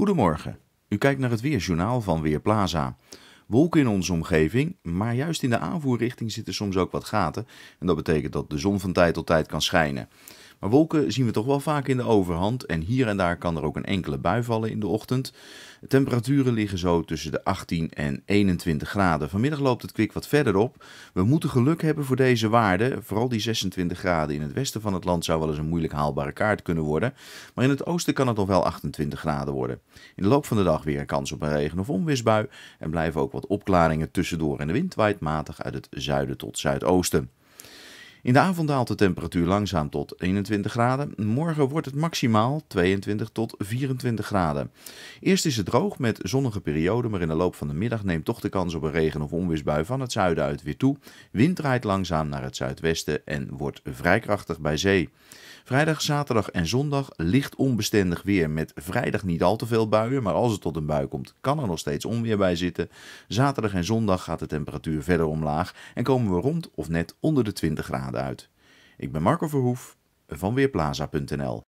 Goedemorgen. U kijkt naar het Weerjournaal van Weerplaza. Wolken in onze omgeving, maar juist in de aanvoerrichting zitten soms ook wat gaten. En dat betekent dat de zon van tijd tot tijd kan schijnen. Maar wolken zien we toch wel vaak in de overhand en hier en daar kan er ook een enkele bui vallen in de ochtend. De temperaturen liggen zo tussen de 18 en 21 graden. Vanmiddag loopt het kwik wat verder op. We moeten geluk hebben voor deze waarden. Vooral die 26 graden in het westen van het land zou wel eens een moeilijk haalbare kaart kunnen worden. Maar in het oosten kan het nog wel 28 graden worden. In de loop van de dag weer een kans op een regen- of onweersbui en blijven ook wat opklaringen tussendoor en de wind waait matig uit het zuiden tot zuidoosten. In de avond daalt de temperatuur langzaam tot 21 graden. Morgen wordt het maximaal 22 tot 24 graden. Eerst is het droog met zonnige perioden, maar in de loop van de middag neemt toch de kans op een regen- of onweersbui van het zuiden uit weer toe. Wind draait langzaam naar het zuidwesten en wordt vrij krachtig bij zee. Vrijdag, zaterdag en zondag licht onbestendig weer met vrijdag niet al te veel buien, maar als het tot een bui komt kan er nog steeds onweer bij zitten. Zaterdag en zondag gaat de temperatuur verder omlaag en komen we rond of net onder de 20 graden uit. Ik ben Marco Verhoef van Weerplaza.nl.